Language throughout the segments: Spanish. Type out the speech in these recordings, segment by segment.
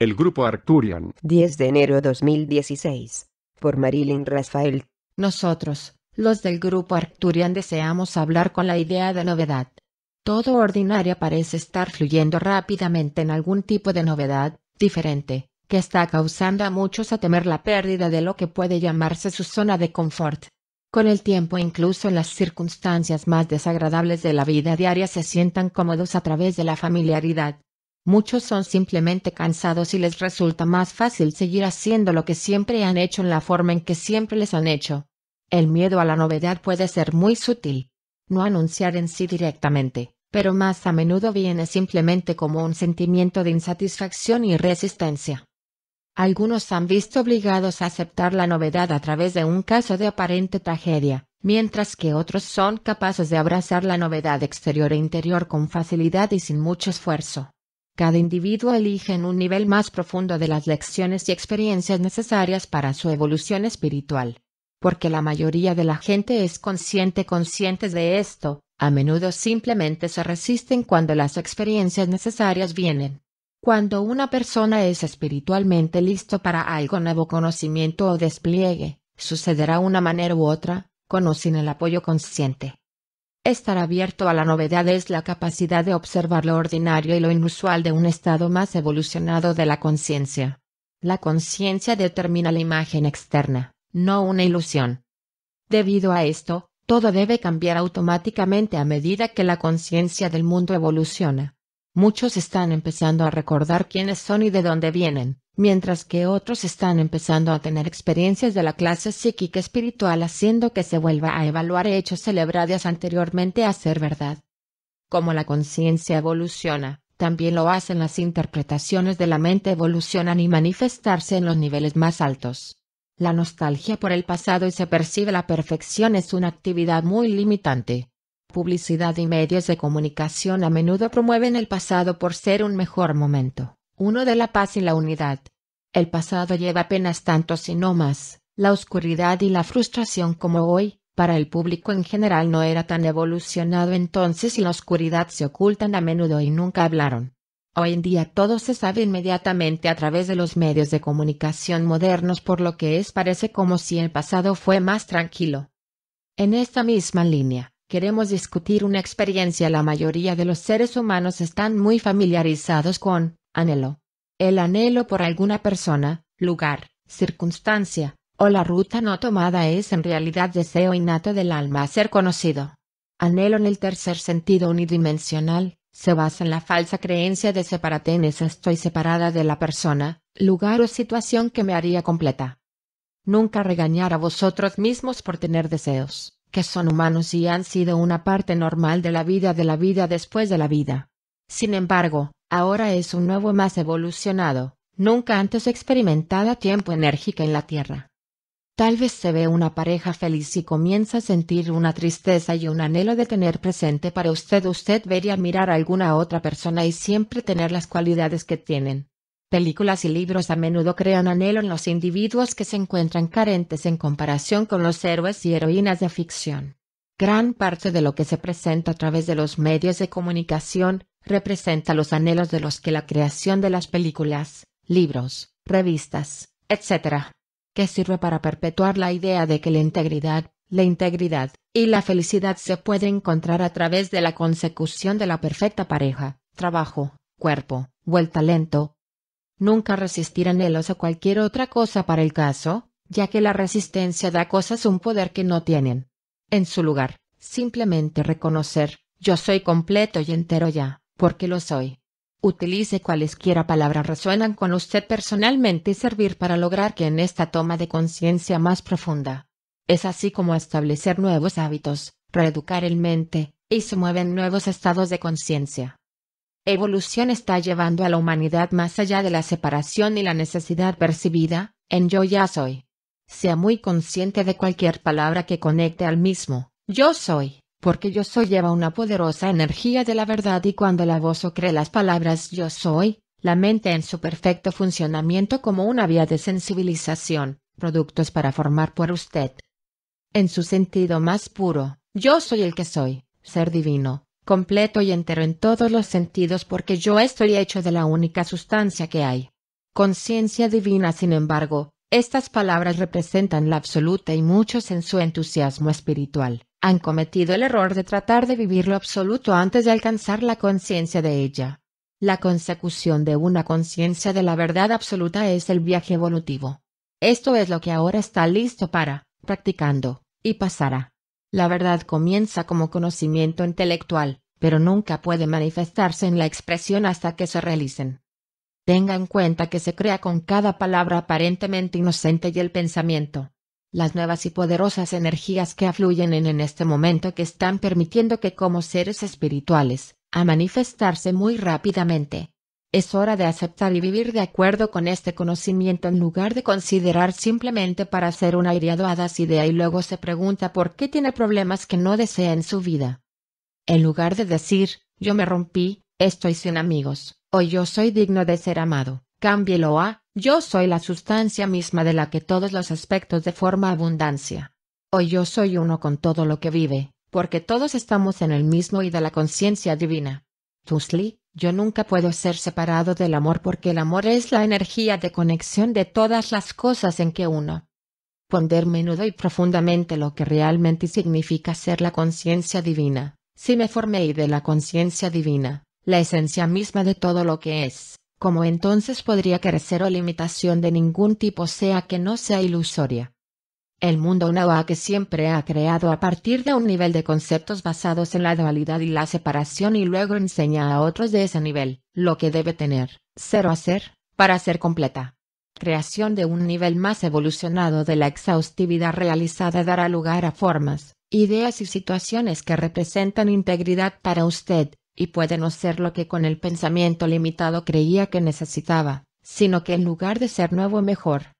El Grupo Arcturian 10 de enero 2016. Por Marilyn Rafael. Nosotros, los del Grupo Arcturian deseamos hablar con la idea de novedad. Todo ordinario parece estar fluyendo rápidamente en algún tipo de novedad, diferente, que está causando a muchos a temer la pérdida de lo que puede llamarse su zona de confort. Con el tiempo incluso en las circunstancias más desagradables de la vida diaria se sientan cómodos a través de la familiaridad, Muchos son simplemente cansados y les resulta más fácil seguir haciendo lo que siempre han hecho en la forma en que siempre les han hecho. El miedo a la novedad puede ser muy sutil. No anunciar en sí directamente, pero más a menudo viene simplemente como un sentimiento de insatisfacción y resistencia. Algunos han visto obligados a aceptar la novedad a través de un caso de aparente tragedia, mientras que otros son capaces de abrazar la novedad exterior e interior con facilidad y sin mucho esfuerzo. Cada individuo elige en un nivel más profundo de las lecciones y experiencias necesarias para su evolución espiritual. Porque la mayoría de la gente es consciente conscientes de esto, a menudo simplemente se resisten cuando las experiencias necesarias vienen. Cuando una persona es espiritualmente listo para algo nuevo conocimiento o despliegue, sucederá una manera u otra, con o sin el apoyo consciente. Estar abierto a la novedad es la capacidad de observar lo ordinario y lo inusual de un estado más evolucionado de la conciencia. La conciencia determina la imagen externa, no una ilusión. Debido a esto, todo debe cambiar automáticamente a medida que la conciencia del mundo evoluciona. Muchos están empezando a recordar quiénes son y de dónde vienen, mientras que otros están empezando a tener experiencias de la clase psíquica espiritual haciendo que se vuelva a evaluar hechos celebrados anteriormente a ser verdad. Como la conciencia evoluciona, también lo hacen las interpretaciones de la mente evolucionan y manifestarse en los niveles más altos. La nostalgia por el pasado y se percibe la perfección es una actividad muy limitante, Publicidad y medios de comunicación a menudo promueven el pasado por ser un mejor momento, uno de la paz y la unidad. El pasado lleva apenas tanto si no más, la oscuridad y la frustración como hoy, para el público en general no era tan evolucionado entonces y la oscuridad se ocultan a menudo y nunca hablaron. Hoy en día todo se sabe inmediatamente a través de los medios de comunicación modernos por lo que es parece como si el pasado fue más tranquilo. En esta misma línea, queremos discutir una experiencia, la mayoría de los seres humanos están muy familiarizados con anhelo. El anhelo por alguna persona, lugar, circunstancia, o la ruta no tomada es en realidad deseo innato del alma a ser conocido. Anhelo en el tercer sentido unidimensional, se basa en la falsa creencia de separatenes estoy separada de la persona, lugar o situación que me haría completa. Nunca regañar a vosotros mismos por tener deseos que son humanos y han sido una parte normal de la vida de la vida después de la vida. Sin embargo, ahora es un nuevo más evolucionado, nunca antes experimentada tiempo enérgica en la Tierra. Tal vez se ve una pareja feliz y comienza a sentir una tristeza y un anhelo de tener presente para usted. Usted ver y admirar a alguna otra persona y siempre tener las cualidades que tienen. Películas y libros a menudo crean anhelo en los individuos que se encuentran carentes en comparación con los héroes y heroínas de ficción. Gran parte de lo que se presenta a través de los medios de comunicación representa los anhelos de los que la creación de las películas, libros, revistas, etc., que sirve para perpetuar la idea de que la integridad, la integridad y la felicidad se puede encontrar a través de la consecución de la perfecta pareja, trabajo, cuerpo, o el talento, nunca resistir anhelos o cualquier otra cosa para el caso, ya que la resistencia da cosas un poder que no tienen. En su lugar, simplemente reconocer, yo soy completo y entero ya, porque lo soy. Utilice cualesquiera palabras resuenan con usted personalmente y servir para lograr que en esta toma de conciencia más profunda. Es así como establecer nuevos hábitos, reeducar el mente, y se mueven nuevos estados de conciencia evolución está llevando a la humanidad más allá de la separación y la necesidad percibida, en yo ya soy. Sea muy consciente de cualquier palabra que conecte al mismo, yo soy, porque yo soy lleva una poderosa energía de la verdad y cuando la voz o cree las palabras yo soy, la mente en su perfecto funcionamiento como una vía de sensibilización, productos para formar por usted. En su sentido más puro, yo soy el que soy, ser divino, completo y entero en todos los sentidos porque yo estoy hecho de la única sustancia que hay. Conciencia divina, sin embargo, estas palabras representan la absoluta y muchos en su entusiasmo espiritual han cometido el error de tratar de vivir lo absoluto antes de alcanzar la conciencia de ella. La consecución de una conciencia de la verdad absoluta es el viaje evolutivo. Esto es lo que ahora está listo para, practicando, y pasará. La verdad comienza como conocimiento intelectual, pero nunca puede manifestarse en la expresión hasta que se realicen. Tenga en cuenta que se crea con cada palabra aparentemente inocente y el pensamiento. Las nuevas y poderosas energías que afluyen en, en este momento que están permitiendo que como seres espirituales, a manifestarse muy rápidamente, es hora de aceptar y vivir de acuerdo con este conocimiento en lugar de considerar simplemente para hacer una si idea y luego se pregunta por qué tiene problemas que no desea en su vida. En lugar de decir, yo me rompí, estoy sin amigos, o yo soy digno de ser amado, cámbielo a, yo soy la sustancia misma de la que todos los aspectos de forma abundancia. O yo soy uno con todo lo que vive, porque todos estamos en el mismo y de la conciencia divina. Yo nunca puedo ser separado del amor porque el amor es la energía de conexión de todas las cosas en que uno. Ponder menudo y profundamente lo que realmente significa ser la conciencia divina. Si me formé de la conciencia divina, la esencia misma de todo lo que es, como entonces podría crecer o limitación de ningún tipo sea que no sea ilusoria. El mundo Unawa que siempre ha creado a partir de un nivel de conceptos basados en la dualidad y la separación y luego enseña a otros de ese nivel, lo que debe tener, ser o hacer, para ser completa. Creación de un nivel más evolucionado de la exhaustividad realizada dará lugar a formas, ideas y situaciones que representan integridad para usted, y puede no ser lo que con el pensamiento limitado creía que necesitaba, sino que en lugar de ser nuevo mejor,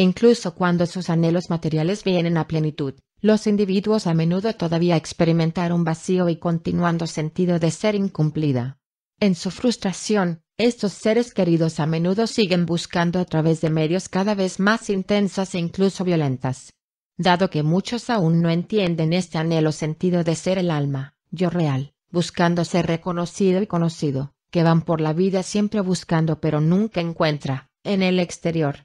Incluso cuando sus anhelos materiales vienen a plenitud, los individuos a menudo todavía experimentan un vacío y continuando sentido de ser incumplida. En su frustración, estos seres queridos a menudo siguen buscando a través de medios cada vez más intensas e incluso violentas. Dado que muchos aún no entienden este anhelo sentido de ser el alma, yo real, buscando ser reconocido y conocido, que van por la vida siempre buscando pero nunca encuentra, en el exterior,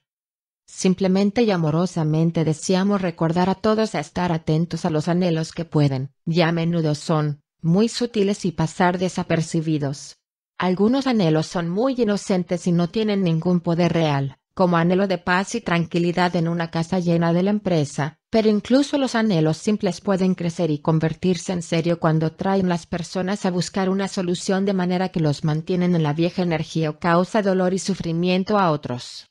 Simplemente y amorosamente deseamos recordar a todos a estar atentos a los anhelos que pueden, ya a menudo son, muy sutiles y pasar desapercibidos. Algunos anhelos son muy inocentes y no tienen ningún poder real, como anhelo de paz y tranquilidad en una casa llena de la empresa, pero incluso los anhelos simples pueden crecer y convertirse en serio cuando traen las personas a buscar una solución de manera que los mantienen en la vieja energía o causa dolor y sufrimiento a otros.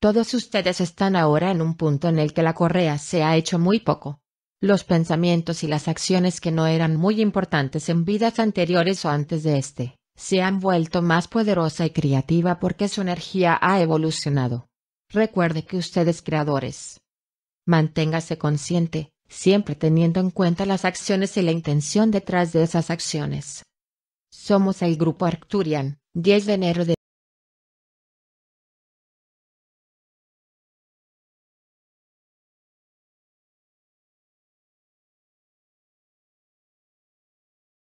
Todos ustedes están ahora en un punto en el que la correa se ha hecho muy poco. Los pensamientos y las acciones que no eran muy importantes en vidas anteriores o antes de este, se han vuelto más poderosa y creativa porque su energía ha evolucionado. Recuerde que usted es creadores. Manténgase consciente, siempre teniendo en cuenta las acciones y la intención detrás de esas acciones. Somos el Grupo Arcturian, 10 de enero de